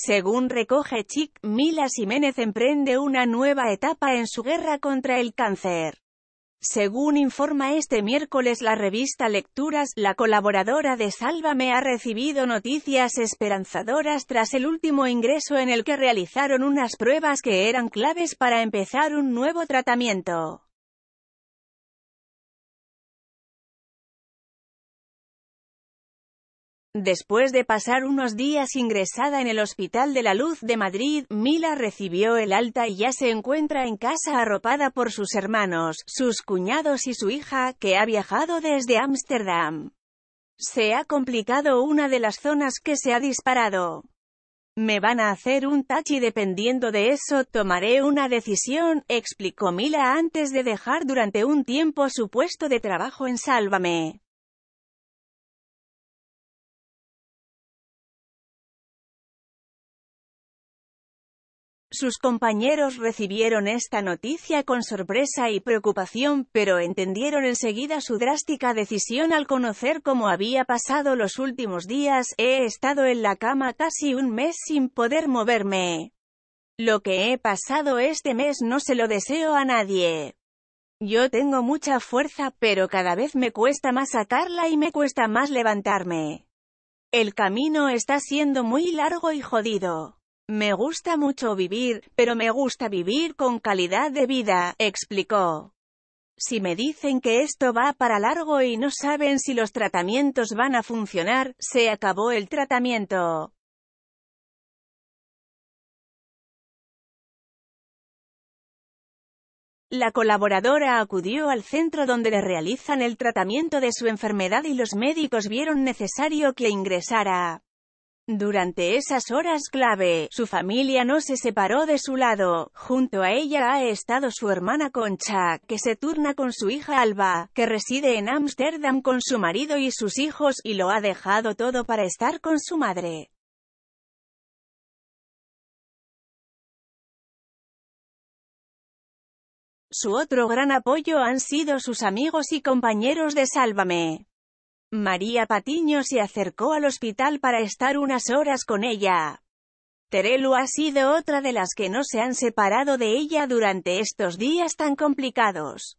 Según recoge Chic, Mila Jiménez emprende una nueva etapa en su guerra contra el cáncer. Según informa este miércoles la revista Lecturas, la colaboradora de Sálvame ha recibido noticias esperanzadoras tras el último ingreso en el que realizaron unas pruebas que eran claves para empezar un nuevo tratamiento. Después de pasar unos días ingresada en el Hospital de la Luz de Madrid, Mila recibió el alta y ya se encuentra en casa arropada por sus hermanos, sus cuñados y su hija, que ha viajado desde Ámsterdam. Se ha complicado una de las zonas que se ha disparado. Me van a hacer un y dependiendo de eso tomaré una decisión, explicó Mila antes de dejar durante un tiempo su puesto de trabajo en Sálvame. Sus compañeros recibieron esta noticia con sorpresa y preocupación, pero entendieron enseguida su drástica decisión al conocer cómo había pasado los últimos días, he estado en la cama casi un mes sin poder moverme. Lo que he pasado este mes no se lo deseo a nadie. Yo tengo mucha fuerza, pero cada vez me cuesta más sacarla y me cuesta más levantarme. El camino está siendo muy largo y jodido. Me gusta mucho vivir, pero me gusta vivir con calidad de vida, explicó. Si me dicen que esto va para largo y no saben si los tratamientos van a funcionar, se acabó el tratamiento. La colaboradora acudió al centro donde le realizan el tratamiento de su enfermedad y los médicos vieron necesario que ingresara. Durante esas horas clave, su familia no se separó de su lado. Junto a ella ha estado su hermana Concha, que se turna con su hija Alba, que reside en Ámsterdam con su marido y sus hijos y lo ha dejado todo para estar con su madre. Su otro gran apoyo han sido sus amigos y compañeros de Sálvame. María Patiño se acercó al hospital para estar unas horas con ella. Terelu ha sido otra de las que no se han separado de ella durante estos días tan complicados.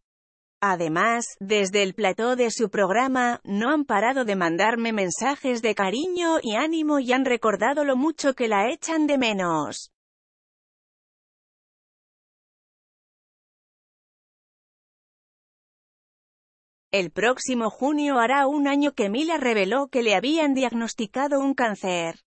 Además, desde el plató de su programa, no han parado de mandarme mensajes de cariño y ánimo y han recordado lo mucho que la echan de menos. El próximo junio hará un año que Mila reveló que le habían diagnosticado un cáncer.